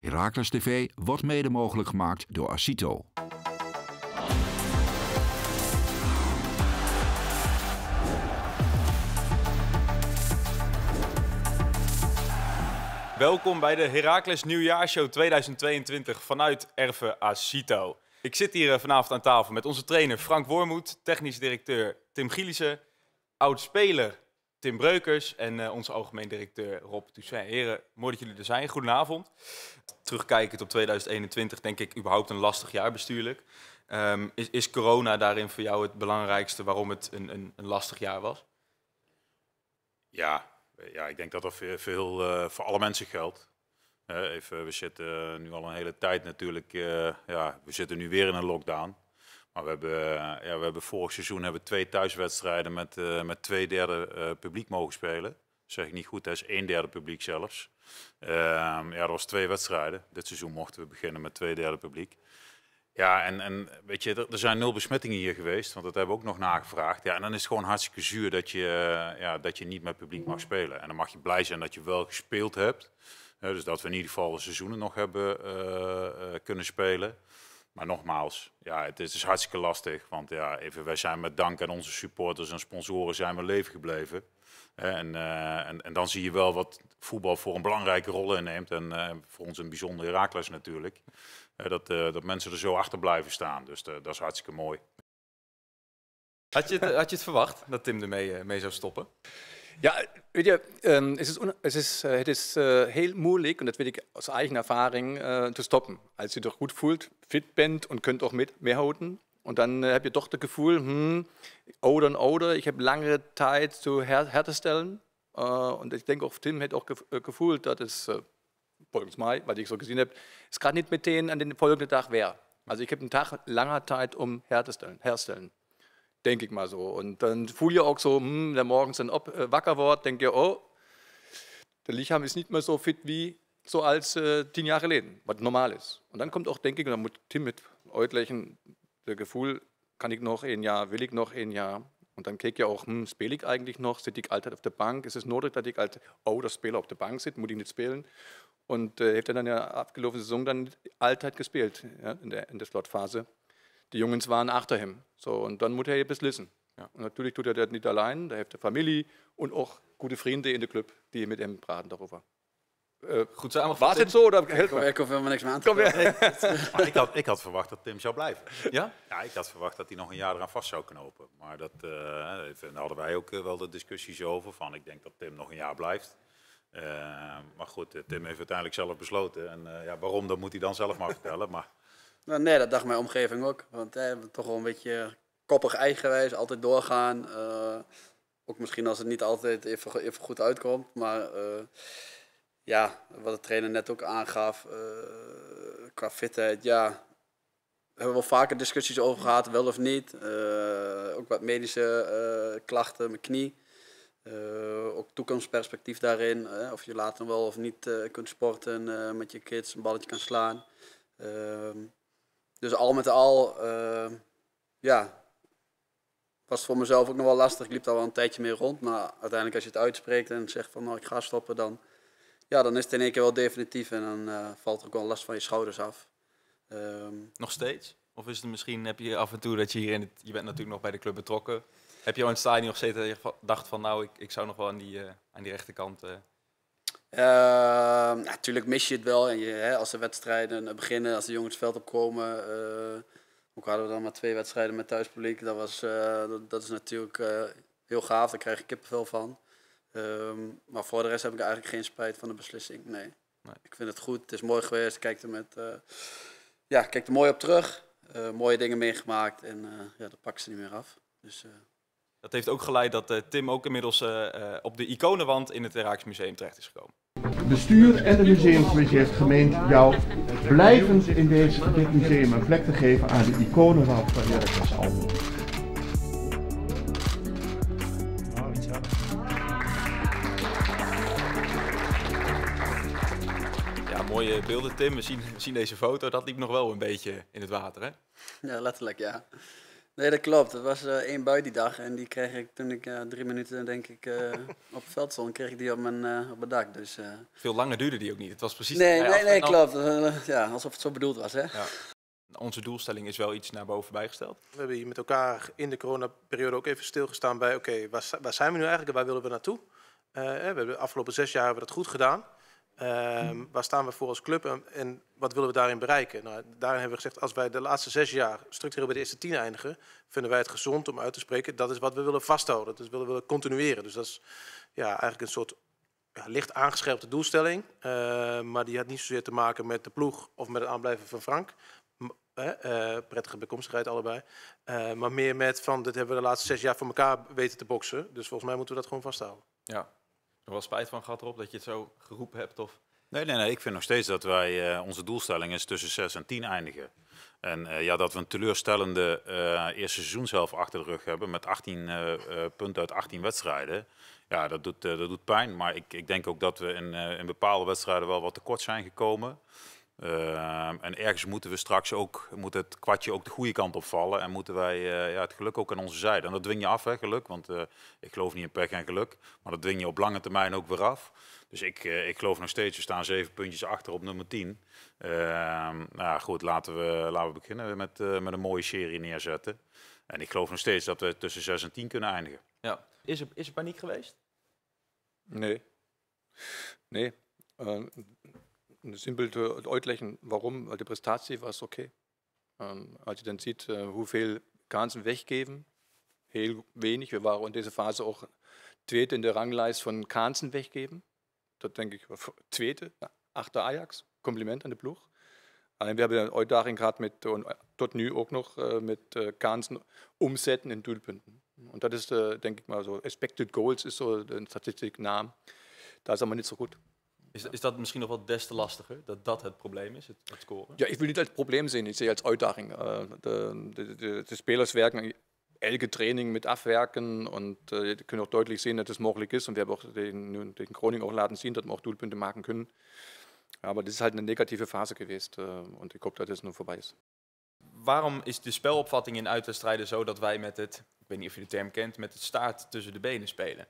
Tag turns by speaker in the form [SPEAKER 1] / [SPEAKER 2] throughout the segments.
[SPEAKER 1] Herakles TV wordt mede mogelijk gemaakt door Asito. Welkom bij de Herakles Nieuwjaarshow 2022 vanuit Erve ACITO. Ik zit hier eh, vanavond aan tafel met onze trainer Frank Wormoed, technisch directeur Tim Gielissen, oud-speler Tim Breukers en eh, onze algemeen directeur Rob Toussaint. Heren, mooi dat jullie er zijn. Goedenavond. Terugkijkend op 2021 denk ik überhaupt een lastig jaar bestuurlijk. Ehm, is, is, corona daarin voor jou het belangrijkste waarom het een, een, een lastig jaar was?
[SPEAKER 2] Ja, ja, ik denk dat dat voor, veel, eh, voor alle mensen geldt. Eh, even, we zitten nu al een hele tijd natuurlijk, ja, we zitten nu weer in een lockdown we hebben, eh, ja, we hebben vorig seizoen hebben twee thuiswedstrijden met, eh, met twee derde eh, publiek mogen spelen. Dat zeg ik niet goed, dat is één derde publiek zelfs. Uh, ja, dat was twee wedstrijden. Dit seizoen mochten we beginnen met twee derde publiek. Ja, en, en weet je, er, zijn nul besmettingen hier geweest, want dat hebben we ook nog nagevraagd. Ja, en dan is het gewoon hartstikke zuur dat je, ja, dat je niet met publiek mag spelen. En dan mag je blij zijn dat je wel gespeeld hebt. dus dat we in ieder geval de seizoenen nog hebben kunnen spelen. Maar nogmaals, ja, het is, hartstikke lastig. Want ja, even, wij zijn met dank aan onze supporters en sponsoren zijn we leven gebleven. Eh, en, en, dan zie je wel wat voetbal voor een belangrijke rol inneemt. En eh, voor ons een bijzondere Herakles natuurlijk. dat, eh, dat mensen er zo achter blijven staan. Dus dat is hartstikke mooi.
[SPEAKER 3] Had je het, had je het verwacht dat Tim ermee mee zou stoppen? Ja, ihr, ähm, es ist, es ist, äh, het is uh, äh, heel und das will ich aus eigener Erfahrung, äh, zu stoppen. Als ihr doch gut fühlt, fit bent und könnt auch mit mehr hauten. Und dann äh, habt ihr doch das Gefühl, hm, oder und oder, ich habe lange Zeit zu her stellen. Äh, und ich denke, auch Tim hätte auch gef gefühlt, dass es äh, folgendes Mal, weil ich so gesehen habe, es gerade nicht mit denen an den folgenden Tag wäre. Also ich habe einen Tag langer Zeit um herzustellen. herstellen denke ich mal so. Und dann fuhr ich auch so, hm, der morgens dann ob, äh, wacker wird, denke ich, oh, der Licham ist nicht mehr so fit wie so als äh, zehn Jahre Leben, was normal ist. Und dann kommt auch, denke ich, dann mit Tim mit Eutlechen, der Gefühl, kann ich noch ein Jahr, will ich noch ein Jahr. Und dann kriege ich ja auch, hm, spiele ich eigentlich noch, sitze ich Alter auf der Bank, ist es notwendig, dass ich als oh, der Spieler auf der Bank sitzt, muss ich nicht spielen. Und äh, hat dann ja abgelaufene Saison dann Altheit gespielt ja, in der, in der Slotphase. die jongens waren achter hem, So, und dann muss er beslissen. Natuurlijk Ja. Und natürlich tut er das nicht allein, da Familie en ook goede vrienden in de Club, die met hem praten daarover. Äh, goed samengevat. Was het zo? Dat helpt Ik hoef helemaal niks meer aan te ik, had, verwacht dat Tim zou blijven. Ja? Ja, ik had verwacht dat hij
[SPEAKER 2] nog een jaar eraan vast zou knopen. Maar dat, eh, daar hadden wij ook eh, wel de discussies over. Van, ik denk dat Tim nog een jaar blijft. Eh, maar goed, Tim heeft uiteindelijk zelf besloten. En ja, waarom, dat moet hij dan zelf maar vertellen. Maar
[SPEAKER 4] nou, nee, dat dacht mijn omgeving ook. Want hè, toch wel een beetje koppig eigenwijs, altijd doorgaan. Eh, ook misschien als het niet altijd even, even goed uitkomt. Maar eh, ja, wat de trainer net ook aangaf, eh, qua fitheid, ja. We hebben wel vaker discussies over gehad, wel of niet. ook wat medische klachten, mijn knie. ook toekomstperspectief daarin. Of je later wel of niet kunt sporten met je kids, een balletje kan slaan. Ehm, dus al met al, eh, ja, was voor mezelf ook nog wel lastig. Ik liep daar wel een tijdje mee rond. Maar uiteindelijk als je het uitspreekt en zegt van nou ik ga stoppen, dan, ja, dan is het in één keer wel definitief. En dan eh, valt er ook wel last van je schouders af. Ehm,
[SPEAKER 1] nog steeds? Of is het misschien, heb je af en toe dat je hier in het, je bent natuurlijk nog bij de club betrokken. Heb je al in het stadion nog steeds dat je dacht van nou ik, ik zou nog wel aan die, eh, aan die rechterkant... Uh,
[SPEAKER 4] natuurlijk ehm, mis je het wel. En je, hè, als de wedstrijden eh, beginnen, als de jongens het veld opkomen. Eh, ook hadden we dan maar twee wedstrijden met thuispubliek. Dat, was, eh, dat, dat, is natuurlijk heel gaaf. Daar krijg ik veel van. Ehm, maar voor de rest heb ik eigenlijk geen spijt van de beslissing. Nee. nee. Ik vind het goed. Het is mooi geweest. Ik kijk er, met, ja, kijk er mooi op terug. mooie dingen meegemaakt. En ja, dat pak ze niet meer af. Dus
[SPEAKER 1] dat heeft ook geleid dat eh, Tim ook inmiddels eh, eh, op de iconenwand in het Iraaks Museum terecht is gekomen. Het bestuur en de museumcommissie heeft gemeend jou blijvend in deze, dit museum een plek te geven aan de iconenwand van Jerkens Album. Ja, mooie beelden Tim. We zien, we zien deze foto. Dat liep nog wel een beetje in het water hè?
[SPEAKER 4] Ja, letterlijk ja. Nee, dat klopt. Het was eh, één bui die dag en die kreeg ik toen ik eh, drie minuten denk ik eh, op het veld stond, kreeg ik die op mijn, op mijn dak. Dus,
[SPEAKER 1] Veel langer duurde die ook niet. Het was precies. Nee, nee, nee, nou- klopt. ja, alsof het zo bedoeld was. Hè? Ja. Onze doelstelling is wel iets naar boven bijgesteld.
[SPEAKER 5] We hebben hier met elkaar in de coronaperiode ook even stilgestaan bij oké, waar, waar, zijn we nu eigenlijk en waar willen we naartoe? we hebben de afgelopen zes jaar hebben we dat goed gedaan. Ehm, mm. waar staan we voor als club en, wat willen we daarin bereiken? Nou, daarin hebben we gezegd, als wij de laatste zes jaar structureel bij de eerste tien eindigen, vinden wij het gezond om uit te spreken. Dat is wat we willen vasthouden, dus willen we willen continueren. Dus dat is ja, eigenlijk een soort ja, licht aangescherpte doelstelling. Ehm, maar die had niet zozeer te maken met de ploeg of met het aanblijven van Frank. Eh, prettige bekomstigheid allebei. Eh, maar meer met van, dit hebben we de laatste zes jaar voor elkaar weten te boksen. Dus volgens mij moeten we dat gewoon vasthouden. Ja,
[SPEAKER 1] er spijt van gehad erop dat je het zo geroepen hebt? Of?
[SPEAKER 2] Nee, nee, nee, ik vind nog steeds dat wij eh, onze doelstelling is tussen 6 en 10 eindigen. En eh, ja, dat we een teleurstellende eh, eerste seizoen zelf achter de rug hebben met 18 punten uit 18 wedstrijden. Ja, dat doet, dat doet pijn. Maar ik, ik denk ook dat we in, in bepaalde wedstrijden wel wat tekort zijn gekomen. Ehm, en ergens moeten we straks ook, moet het kwartje ook de goede kant op vallen en moeten wij eh, ja, het geluk ook aan onze zijde. En dat dwing je af, hè, geluk, want eh, ik geloof niet in pech en geluk, maar dat dwing je op lange termijn ook weer af. Dus ik, eh, ik geloof nog steeds, we staan zeven puntjes achter op nummer 10. Ehm, nou goed, laten we, laten we beginnen met, met een mooie serie neerzetten. En ik geloof nog steeds dat we tussen 6 en 10 kunnen eindigen.
[SPEAKER 1] Ja. Is, er, is er paniek geweest?
[SPEAKER 3] Nee. Nee. ein Sinnbild für Eutlechen, warum? Weil die Prestatie war es okay. Ähm, als ich dann sieht, äh, wie viel Ganzen weggeben, heel wenig. Wir waren in dieser Phase auch Zweite in der Rangleiste von Kanzen weggeben. Da denke ich, Zweite, achter Ajax, Kompliment an den Bluch. Also wir haben ja Eudaring gerade mit und äh, dort nu auch noch äh, mit Kanzen umsetzen in Dülpünden. Und das ist, denke ich mal, so Expected Goals ist so eine Statistikname. Da ist aber nicht so gut.
[SPEAKER 1] Is, is dat misschien nog wel des te lastiger, dat dat het probleem is, het, het scoren? Ja, ik
[SPEAKER 3] wil niet als probleem zien, ik zie het als uitdaging. Eh, de, de, de, de spelers werken elke Training met afwerken en eh, je kunt ook duidelijk zien dat het mogelijk is en we hebben ook den, den Kroning auch laden zien we ook auch maken kunnen. können. Aber das is halt een negatieve fase geweest en eh, ik hoop dat het nog voorbij is.
[SPEAKER 1] Waarom is de spelopvatting in uitwedstrijden zo dat wij met het, ik weet niet of je de term kent, met het staart tussen de benen spelen?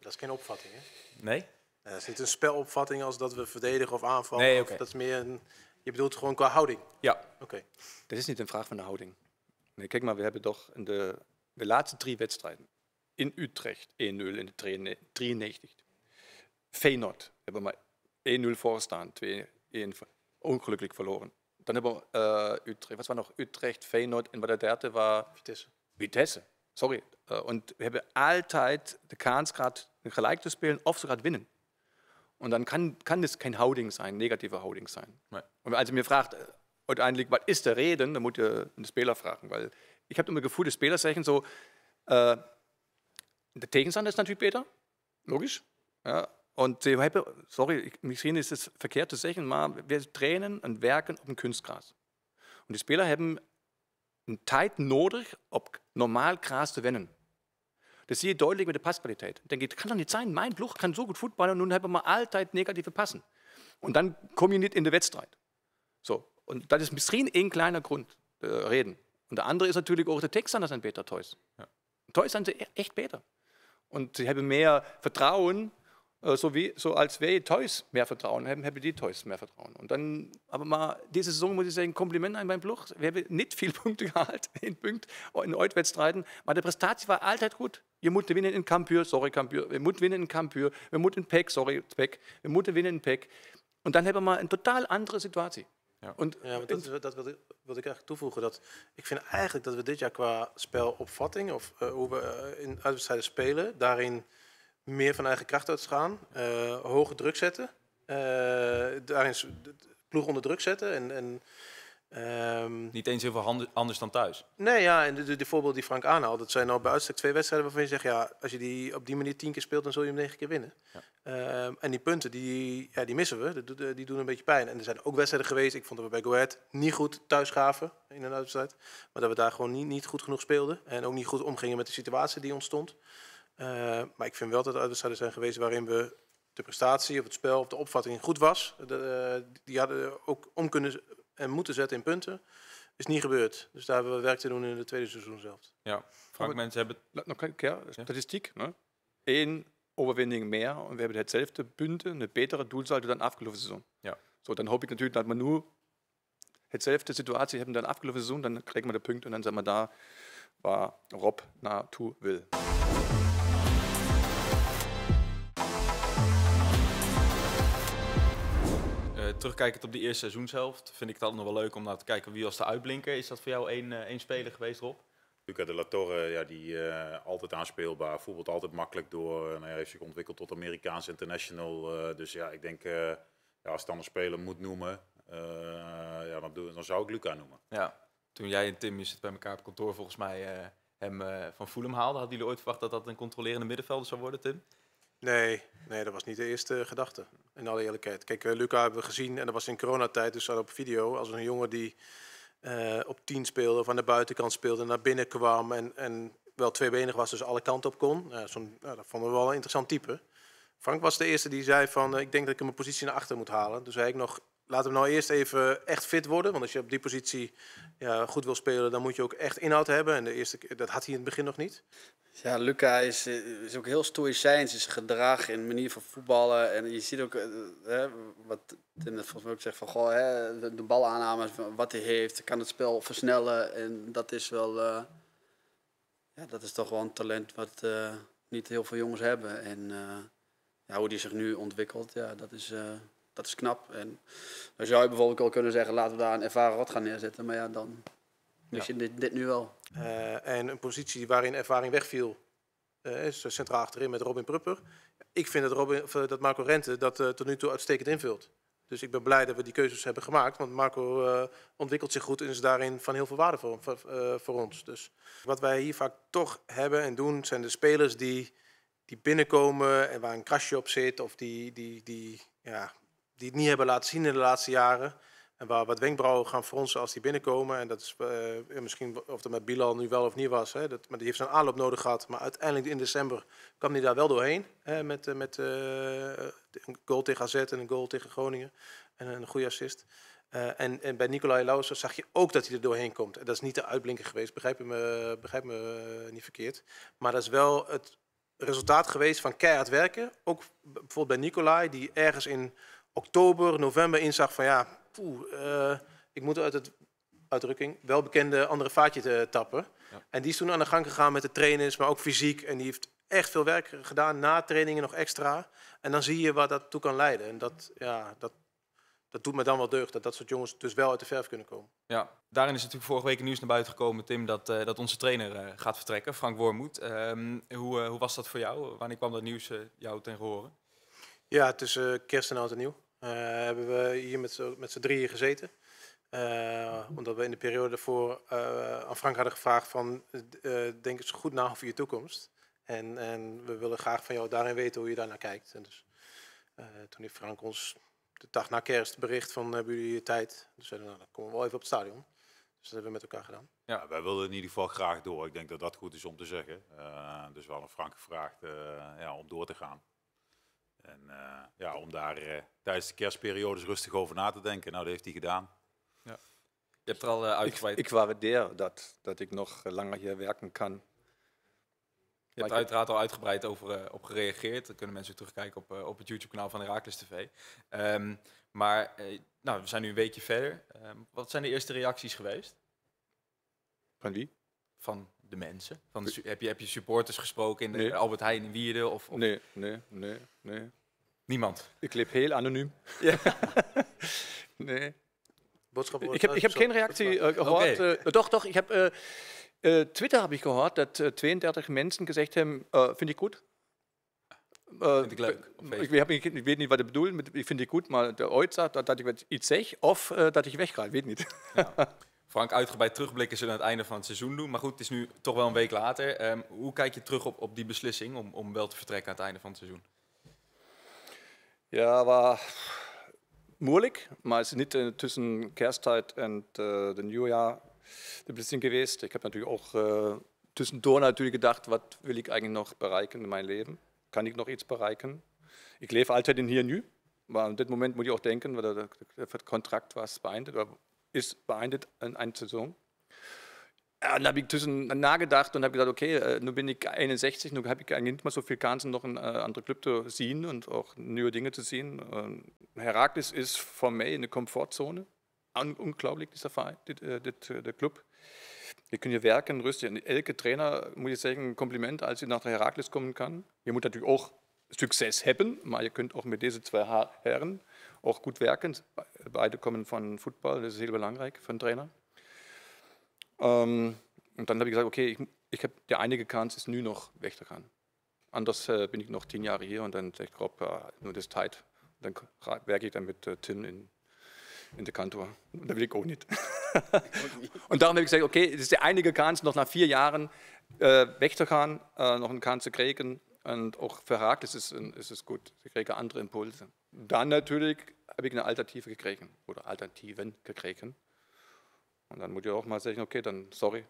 [SPEAKER 5] Dat is geen opvatting, hè? Nee? Er eh, is niet een spelopvatting als dat we verdedigen of aanvallen. Nee, dat is meer een,
[SPEAKER 3] je bedoelt gewoon qua houding? Ja. Oké. Okay. is niet een vraag van de houding. Nee, kijk maar, we hebben toch in de, de laatste drie wedstrijden in Utrecht 1-0 in de 93. Feyenoord hebben we maar 1-0 voorstaan, 2-1 ongelukkig verloren. Dan hebben we uh, Utrecht, was nog? Utrecht, Feyenoord en wat de derde was? Vitesse. Vitesse, sorry. en eh, we hebben altijd de kans gehad gelijk te spelen of ze gaat winnen. Und dann kann, kann das kein Houding sein, negativer Houding sein. Nein. Und als ihr mir fragt, äh, heute einliegt, was ist der Reden, dann muss ihr äh, den Spieler fragen, weil ich habe immer gefühlt, die Spieler sagen so, äh, der Tegensand ist natürlich besser, logisch. Ja. Und sie haben, sorry, ich sehe ist das verkehrte Sachen, mal, wir Tränen und Werken auf dem Kunstgras. Und die Spieler haben eine Zeit nötig, ob normal Gras zu wenden. Das sehe ich deutlich mit der Passqualität. Ich Denke das kann doch nicht sein, mein Bluch kann so gut Footballer und nun haben halt wir allzeit negative Passen. Und dann komme ich nicht in den Wettstreit. So. Und das ist bisschen ein kleiner Grund, äh, reden. Und der andere ist natürlich auch der Texaner sind Peter Teus. Ja. Teus sind sie e, echt Peter. Und sie haben mehr Vertrauen, äh, so, wie, so als wäre Toys mehr Vertrauen, haben, haben die Toys mehr Vertrauen. Und dann, aber mal, diese Saison muss ich sagen, Kompliment an beim Bluch. Wir haben nicht viele Punkte gehalten in Punkt, in Eutwärtsstreiten, aber der war allzeit gut. Je moet winnen in Kampuur, sorry Kampuur. We moeten winnen in Kampuur. We moeten in Pek, sorry Peck. We moeten winnen in Pek. En dan hebben we maar een totaal andere situatie. Ja. dat,
[SPEAKER 5] dat wilde, ik eigenlijk toevoegen. Dat ik vind eigenlijk dat we dit jaar qua spelopvatting of eh, hoe we eh, in uitwedstrijden spelen, daarin meer van eigen kracht uitgaan, uh, eh, hoge druk zetten, daarin ploeg onder druk zetten en, en Ehm,
[SPEAKER 1] niet eens heel veel anders dan thuis.
[SPEAKER 5] Nee, ja, en de, voorbeeld die Frank aanhaalt, dat zijn nou bij uitstek twee wedstrijden waarvan je zegt, ja, als je die op die manier tien keer speelt, dan zul je hem negen keer winnen. Ehm, en die punten, die, ja, die missen we, die, eh, die, doen een beetje pijn. En er zijn ook wedstrijden geweest, ik vond dat we bij Go niet goed thuis gaven in een uitwedstrijd, maar dat we daar gewoon niet, niet goed genoeg speelden en ook niet goed omgingen met de situatie die ontstond. Ehm, maar ik vind wel dat er uitwedstrijden zijn geweest waarin we de prestatie of het spel of de opvatting goed was. Eh, die hadden ook om kunnen en moeten zetten in punten. Is niet gebeurd. Dus daar hebben we werk te doen in het tweede seizoen zelf.
[SPEAKER 3] Ja, Frank, mensen hebben... Nog een keer, statistiek. Ne? Eén overwinning mehr und wir haben hetzelfde Bünde, eine bessere Doelzahl dann abgelaufene Saison. Ja. So, dann hoffe ich natürlich, dass man nur hetzelfde Situation haben dann abgelaufene Saison, dann kriegen wir den Punkt und dann sagen wir da, war Rob na tu will.
[SPEAKER 1] terugkijkend op de eerste seizoenshelft,
[SPEAKER 2] vind ik het altijd nog wel leuk om naar te kijken wie was de uitblinker. Is dat voor jou eh, één, speler geweest, Rob? Luca de La Torre, ja, die eh, altijd aanspeelbaar, voetbalt altijd makkelijk door. Eh, nou ja, heeft zich ontwikkeld tot Amerikaans international. dus ja, ik denk, ja, als ik dan een speler moet noemen, ja, dan, dan zou ik Luca noemen. Ja, toen jij en Tim, je bij elkaar op kantoor volgens mij,
[SPEAKER 5] hem van Fulham haalde, Hadden jullie ooit verwacht dat dat een controlerende middenvelder zou worden, Tim? Nee, nee, dat was niet de eerste gedachte. In alle eerlijkheid. Kijk, eh, Luca hebben we gezien en dat was in coronatijd, dus op video, als een jongen die eh, op 10 speelde of aan de buitenkant speelde, naar binnen kwam en, en wel tweebenig was, dus alle kanten op kon. dat vonden we wel een interessant type. Frank was de eerste die zei van, eh, ik denk dat ik mijn positie naar achter moet halen. Dus hij ik nog laat hem nou eerst even echt fit worden. Want als je op die positie ja, goed wil spelen, dan moet je ook echt inhoud hebben. En de eerste,
[SPEAKER 4] dat had hij in het begin nog niet. Ja, Luca is, is ook heel stoïcijns in zijn gedrag en manier van voetballen. En je ziet ook, eh, hè, wat Tim volgens mij ook zegt, van goh, hè, de, de balaannames, wat hij heeft, kan het spel versnellen. En dat is wel, eh, ja, dat is toch wel een talent wat eh, niet heel veel jongens hebben. En ja, hoe die zich nu ontwikkelt, ja, dat is dat is knap. En dan zou je bijvoorbeeld al kunnen zeggen, laten we daar een ervaren rot gaan neerzetten. Maar ja, dan wist je dit, dit, nu wel. Eh, en
[SPEAKER 5] een positie waarin ervaring wegviel, uh, is eh, centraal achterin met Robin Prupper. Ik vind dat, Robin, of, dat Marco Rente dat tot nu toe uitstekend invult. Dus ik ben blij dat we die keuzes hebben gemaakt. Want Marco ontwikkelt zich goed en is daarin van heel veel waarde voor, voor, ons. Dus wat wij hier vaak toch hebben en doen, zijn de spelers die, die binnenkomen en waar een krasje op zit. Of die, die, die ja, die het niet hebben laten zien in de laatste jaren. En waar wat wenkbrauwen gaan fronsen als die binnenkomen. En dat is eh, misschien of dat met Bilal nu wel of niet was. Hè, dat, maar die heeft zijn aanloop nodig gehad. Maar uiteindelijk in december kwam hij daar wel doorheen. Hè, met eh, met eh, een goal tegen AZ en een goal tegen Groningen. En een goede assist. En, en, bij Nicolai Lauwersen zag je ook dat hij er doorheen komt. En dat is niet de uitblinker geweest, begrijp me, begrijp me niet verkeerd. Maar dat is wel het resultaat geweest van keihard werken. Ook bijvoorbeeld bij Nicolai, die ergens in oktober, november inzag van ja, poeh, eh, ik moet uit het uitdrukking welbekende andere vaatje te tappen. En die is toen aan de gang gegaan met de trainers, maar ook fysiek. En die heeft echt veel werk gedaan na trainingen nog extra. En dan zie je waar dat toe kan leiden. En dat, ja, dat, dat doet me dan wel deugd dat dat soort jongens dus wel uit de verf kunnen komen.
[SPEAKER 1] Ja, daarin is natuurlijk vorige week nieuws naar buiten gekomen, Tim, dat, eh, dat onze trainer eh, gaat vertrekken, Frank Wormoed. Ehm, hoe, hoe was dat voor jou? Wanneer kwam dat nieuws jou ten horen?
[SPEAKER 5] Ja, tussen kerst en oud en nieuw eh, hebben we hier met z'n, met drieën gezeten. Eh, omdat we in de periode daarvoor uh, aan Frank hadden gevraagd van denk eens goed na over je toekomst. En, en, we willen graag van jou daarin weten hoe je daarnaar kijkt. En dus, toen heeft Frank ons de dag na kerst bericht van hebben jullie je tijd. Dus zeiden nou, dan komen we wel even op het stadion. Dus dat hebben we met elkaar gedaan.
[SPEAKER 2] Ja, wij wilden in ieder geval graag door. Ik denk dat dat goed is om te zeggen. dus we hadden Frank gevraagd ja, om door te gaan. En eh, ja, om daar eh, tijdens de kerstperiodes rustig over na te denken. Nou, dat heeft hij gedaan. Ja. Je hebt er al uh, Ik, ik
[SPEAKER 3] waardeer dat, dat ik nog langer hier werken kan.
[SPEAKER 1] Je hebt er uiteraard al uitgebreid over op gereageerd. Dan kunnen mensen terugkijken op, op het YouTube-kanaal van Herakles TV. Ehm, maar nou, we zijn nu een weekje verder. Ehm, wat zijn de eerste reacties geweest?
[SPEAKER 3] Van wie? Van de mensen? Van de, heb, je, heb je supporters gesproken in de, Albert Heijn in Wierden? Of, of, Nee, nee, nee, nee. Niemand? Ik leef heel anoniem. nee. Boodschap ik heb, ik heb geen reactie eh, gehoord. Okay. Eh, eh, toch, toch. Ik heb, Twitter heb ik gehoord dat 32 mensen gezegd hebben, vind ik goed. vind ik leuk. Ik, weet niet wat ze bedoelen, ik vind ik goed, maar de ooit dat, dat ik iets zeg of dat ik weg ik weet niet. Ja. Frank uitgebreid terugblikken zullen aan het einde van het seizoen doen. Maar goed, het is nu toch wel
[SPEAKER 1] een week later. Ehm, hoe kijk je terug op, op die beslissing om, om wel te vertrekken aan het einde van het seizoen?
[SPEAKER 3] Ja, was moeilijk, maar het is niet eh, tussen kersttijd en het uh, nieuwjaar de beslissing geweest. Ik heb natuurlijk ook uh, tussendoor natuurlijk gedacht, wat wil ik eigenlijk nog bereiken in mijn leven? Kan ik nog iets bereiken? Ik leef altijd in hier nu, maar op dit moment moet je ook denken, want het contract was beëindigd, ist beendet in einer Saison. Und da habe ich zwischen nachgedacht und habe gesagt, okay, äh, nun bin ich 61, nun habe ich eigentlich nicht mehr so viel Chancen, noch in äh, andere Club zu sehen und auch neue Dinge zu sehen. Ähm, Herakles ist für mich eine Komfortzone. Unglaublich, dieser Verein, der, äh, der Club. Ihr könnt hier werken, rüsten. Elke Trainer, muss ich sagen, ein Kompliment, als sie nach Herakles kommen kann. Ihr müsst natürlich auch Success haben, aber ihr könnt auch mit diesen zwei Herren auch gut werken. Beide kommen von Football, das ist sehr Silber für einen Trainer. Ähm, und dann habe ich gesagt, okay, ich, ich hab, der eine Kans ist nie noch Wächter kann. Anders äh, bin ich noch zehn Jahre hier und dann, sage ich glaube, äh, nur das Zeit. Dann werke ich dann mit äh, Tim in, in der Kantor. Und da will ich auch nicht. und darum habe ich gesagt, okay, das ist der einige Kans, noch nach vier Jahren äh, Wächter kann, äh, noch einen Kahn zu kriegen. Und auch für Haag ist es, ist es gut. Ich kriege andere Impulse dann natürlich habe ich eine Alternative gekriegt oder Alternativen gekriegt. Und dann muss ich auch mal sagen, okay, dann sorry.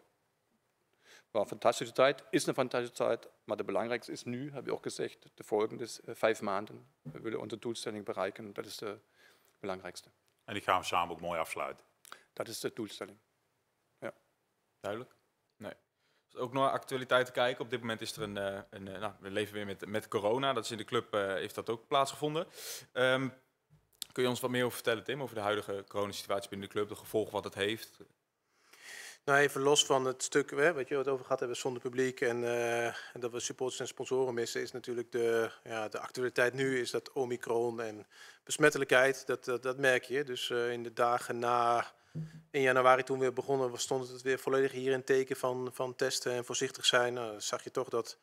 [SPEAKER 3] War eine fantastische Zeit, ist eine fantastische Zeit. Aber der belangreichste ist nu, habe ich auch gesagt, der folgende ist äh, fünf Maanden. Wir willen unser Doelstelling bereiken, das ist der Belangreichste. Und ich gaan we samen ook mooi afsluiten. Dat is de doelstelling. Ja. Duidelijk. Dus ook
[SPEAKER 1] naar actualiteit te kijken. Op dit moment is er een, eh, een eh, nou, we leven weer met, met corona. Dat is in de club, eh, heeft dat ook plaatsgevonden. Um, kun je ons wat meer over vertellen, Tim, over de huidige coronasituatie binnen de club, de gevolgen wat het heeft?
[SPEAKER 5] Nou, even los van het stuk hè, wat je het over gehad hebben zonder publiek en, en, dat we supporters en sponsoren missen, is natuurlijk de, ja, de actualiteit nu is dat omicron en besmettelijkheid, dat, dat, merk je. Dus in de dagen na in januari toen we begonnen, stond het weer volledig hier in teken van, van testen en voorzichtig zijn. Nou, zag je toch dat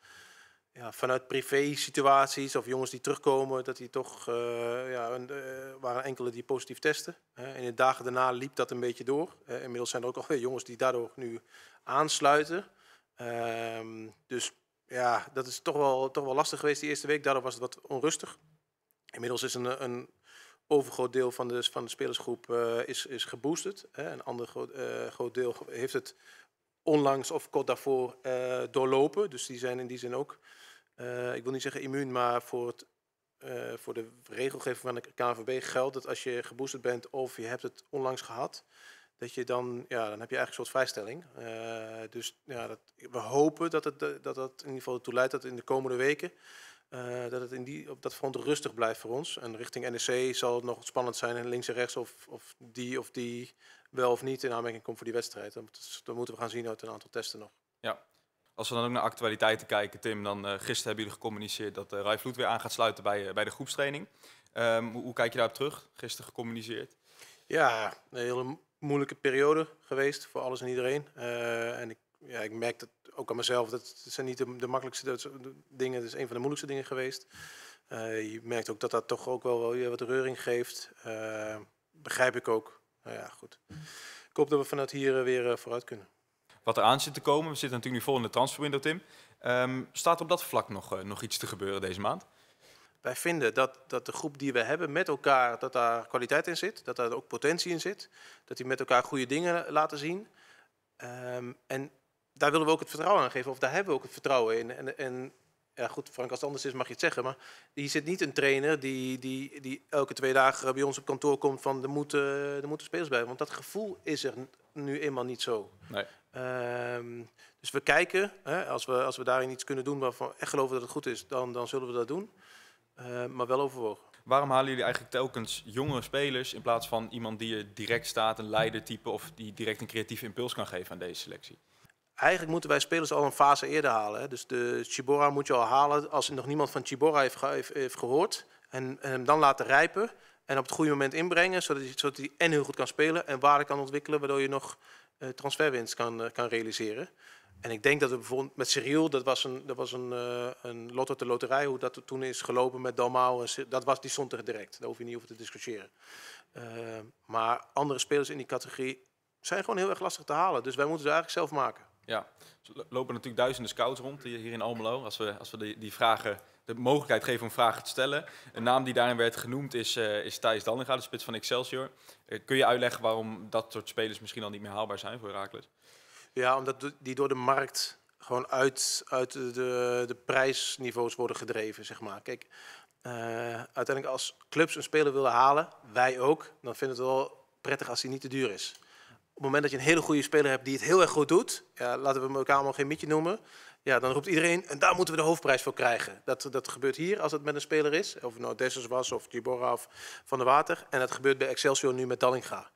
[SPEAKER 5] ja, vanuit privé-situaties of jongens die terugkomen, dat die toch, eh, ja, een, eh, waren enkele die positief testen. Hè. En de dagen daarna liep dat een beetje door. Eh, inmiddels zijn er ook alweer jongens die daardoor nu aansluiten. Ehm, dus ja, dat is toch wel, toch wel lastig geweest die eerste week. Daardoor was het wat onrustig. Inmiddels is een, een overgroot deel van de, van de spelersgroep eh, is, is geboosterd. Hè. Een ander groot, eh, groot deel heeft het onlangs of kort daarvoor eh, doorlopen. Dus die zijn in die zin ook, ik wil niet zeggen immuun, maar voor, het, voor de regelgeving van de KNVB geldt dat als je geboosterd bent of je hebt het onlangs gehad, dat je dan, ja, dan heb je eigenlijk een soort vrijstelling. dus ja, dat, we hopen dat het, dat, dat in ieder geval ertoe leidt dat in de komende weken eh, dat het in die, op dat front rustig blijft voor ons. En richting NEC zal het nog spannend zijn en links en rechts of, of die of die wel of niet in aanmerking komt voor die wedstrijd. Dat, moeten we gaan zien uit een aantal testen nog. Ja.
[SPEAKER 1] Als we dan ook naar actualiteiten kijken, Tim, dan eh, gisteren hebben jullie gecommuniceerd dat uh, Vloed weer aan gaat sluiten bij, bij de groepstraining. Ehm, hoe, hoe, kijk je daarop terug? Gisteren gecommuniceerd.
[SPEAKER 5] Ja, een hele moeilijke periode geweest voor alles en iedereen. en ik, ja, ik merk dat ook aan mezelf, dat zijn niet de, makkelijkste dingen. Dat is een van de moeilijkste dingen geweest. Eh, je merkt ook dat dat toch ook wel, wel wat reuring geeft. Eh, begrijp ik ook. Nou ja, goed. Ik hoop dat we vanuit hier eh, weer vooruit kunnen.
[SPEAKER 1] Wat er aan zit te komen, we zitten natuurlijk nu vol in de transferwindow, Tim. Um, staat op dat vlak nog, nog iets te gebeuren deze maand?
[SPEAKER 5] Wij vinden dat, dat de groep die we hebben met elkaar, dat daar kwaliteit in zit. Dat daar ook potentie in zit. Dat die met elkaar goede dingen laten zien. Ehm, en daar willen we ook het vertrouwen aan geven, of daar hebben we ook het vertrouwen in. En, en ja, goed, Frank, als het anders is, mag je het zeggen. Maar hier zit niet een trainer die, die, die elke twee dagen bij ons op kantoor komt van er moeten, er moeten spelers bij. Want dat gevoel is er nu eenmaal niet zo. Nee. Ehm, dus we kijken, hè, als, we, als we daarin iets kunnen doen waarvan we echt geloven dat het goed is, dan, dan zullen we dat doen. Ehm, maar wel overwogen.
[SPEAKER 1] Waarom halen jullie eigenlijk telkens jonge spelers in plaats van iemand die er direct staat, een leidertype of die direct een creatieve impuls kan geven aan deze selectie?
[SPEAKER 5] Eigenlijk moeten wij spelers al een fase eerder halen. Hè. Dus de Chibora moet je al halen als nog niemand van Chibora heeft, heeft, heeft gehoord. En, hem dan laten rijpen. En op het goede moment inbrengen, zodat hij, zodat hij en heel goed kan spelen en waarde kan ontwikkelen, waardoor je nog uh, transferwinst kan, eh, kan realiseren. En ik denk dat we bijvoorbeeld met Cyril, dat was een, dat was een, eh, een lot uit de loterij, hoe dat toen is gelopen met Dalmau. Dat was, die stond er direct, daar hoef je niet over te discussiëren. maar andere spelers in die categorie zijn gewoon heel erg lastig te halen. Dus wij moeten ze eigenlijk zelf maken. Ja, er lopen natuurlijk
[SPEAKER 1] duizenden scouts rond hier in Almelo. Als we, als we die, die vragen, de mogelijkheid geven om vragen te stellen. Een naam die daarin werd genoemd is, uh, is Thijs Dallinga, de spits van Excelsior. Eh, kun je uitleggen waarom
[SPEAKER 5] dat soort spelers misschien al niet meer haalbaar zijn voor Herakles? Ja, omdat die door de markt gewoon uit, uit de, de prijsniveaus worden gedreven, zeg maar. Kijk, eh, uiteindelijk als clubs een speler willen halen, wij ook, dan vinden we het wel prettig als hij niet te duur is. Op het moment dat je een hele goede speler hebt die het heel erg goed doet, ja, laten we elkaar allemaal geen mietje noemen, ja, dan roept iedereen, en daar moeten we de hoofdprijs voor krijgen. Dat, dat gebeurt hier als het met een speler is, of het nou Dessers was of Giborra of Van der Water. En dat gebeurt bij Excelsior nu met Dallinga.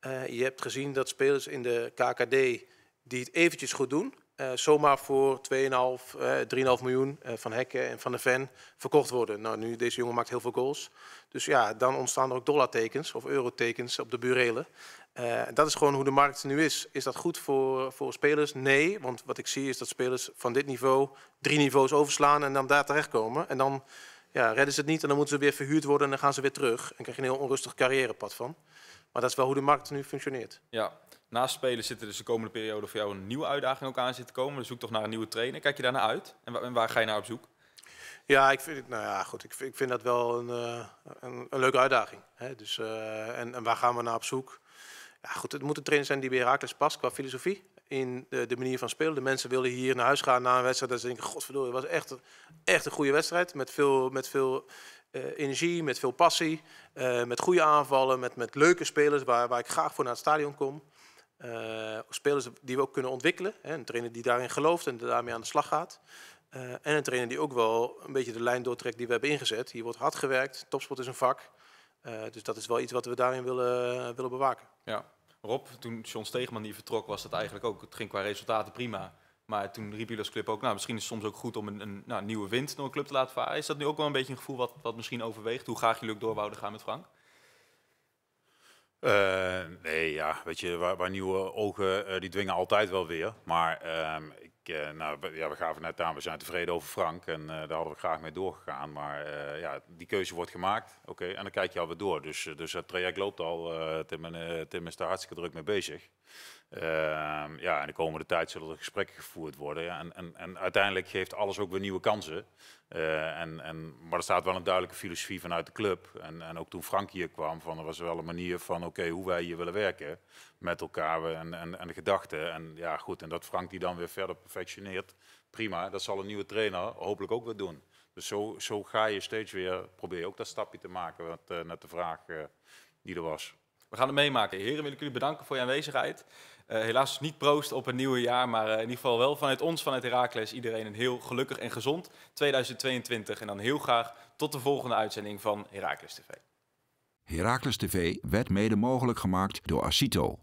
[SPEAKER 5] Eh, je hebt gezien dat spelers in de KKD die het eventjes goed doen, eh, zomaar voor 2,5, uh, 3,5 miljoen eh, van Hekken en van de Ven verkocht worden. Nou, nu, deze jongen maakt heel veel goals. Dus ja, dan ontstaan er ook dollartekens of eurotekens op de burelen. Uh, dat is gewoon hoe de markt nu is. Is dat goed voor, voor spelers? Nee, want wat ik zie is dat spelers van dit niveau drie niveaus overslaan en dan daar terechtkomen. En dan ja, redden ze het niet en dan moeten ze weer verhuurd worden en dan gaan ze weer terug. En krijg je een heel onrustig carrièrepad van. Maar dat is wel hoe de markt nu functioneert.
[SPEAKER 1] Ja, naast spelen zit er dus de komende periode voor jou een nieuwe uitdaging ook aan zitten te komen. Dus zoek toch naar een nieuwe trainer. Kijk je daar naar uit? En waar, ga je naar op zoek?
[SPEAKER 5] Ja, ik vind, nou ja, goed, ik, vind, ik vind dat wel een, eh, een, een leuke uitdaging. Hè? Dus, eh, en, en, waar gaan we naar op zoek? Ja, goed, het moet een trainer zijn die bij Herakles past qua filosofie. In de, manier van spelen. De mensen willen hier naar huis gaan na een wedstrijd. Dat ze denken, godverdorie, het was echt, echt een goede wedstrijd. Met veel, met veel eh, energie, met veel passie. Eh, met goede aanvallen, met, met leuke spelers waar, waar ik graag voor naar het stadion kom. Eh, spelers die we ook kunnen ontwikkelen. Hè. Een trainer die daarin gelooft en daarmee aan de slag gaat. en een trainer die ook wel een beetje de lijn doortrekt die we hebben ingezet. Hier wordt hard gewerkt. Topsport is een vak. Eh, dus dat is wel iets wat we daarin willen, willen bewaken. Ja.
[SPEAKER 1] Rob, toen John Steegman hier vertrok, was dat eigenlijk ook. Het ging qua resultaten prima. Maar toen riep jullie als ook, nou, misschien is het soms ook goed om een, een nou, nieuwe wind door een club te laten varen. Is dat nu ook wel een beetje een gevoel wat, wat misschien overweegt? Hoe graag je ook door gaan met Frank?
[SPEAKER 2] Eh, nee, ja, weet je, waar, waar nieuwe ogen, eh, die dwingen altijd wel weer. Maar ehm, eh, nou, ja, we gaven net aan, we zijn tevreden over Frank en eh, daar hadden we graag mee doorgegaan. Maar eh, ja, die keuze wordt gemaakt, oké, en dan kijk je alweer door. Dus, dus het traject loopt al, Tim, en, Tim is daar hartstikke druk mee bezig. Uh, ja, en de komende tijd zullen er gesprekken gevoerd worden. En, en, en, uiteindelijk geeft alles ook weer nieuwe kansen. Eh, en, en, maar er staat wel een duidelijke filosofie vanuit de club. En, en ook toen Frank hier kwam, van, er was wel een manier van oké, hoe wij hier willen werken met elkaar en, en, de gedachten. En ja, goed, en dat Frank die dan weer verder perfectioneert, prima. Dat zal een nieuwe trainer hopelijk ook weer doen. Dus zo, zo ga je steeds weer, probeer je ook dat stapje te maken met, eh, uh, de vraag eh, die er was. We gaan het meemaken. Heren, wil ik jullie
[SPEAKER 1] bedanken voor je aanwezigheid. Eh, helaas niet proost op een nieuwe jaar, maar eh, in ieder geval wel vanuit ons, vanuit Herakles, iedereen een heel gelukkig en gezond 2022. En dan heel graag tot de volgende uitzending van Herakles TV.
[SPEAKER 2] Herakles TV werd mede mogelijk gemaakt door Acito.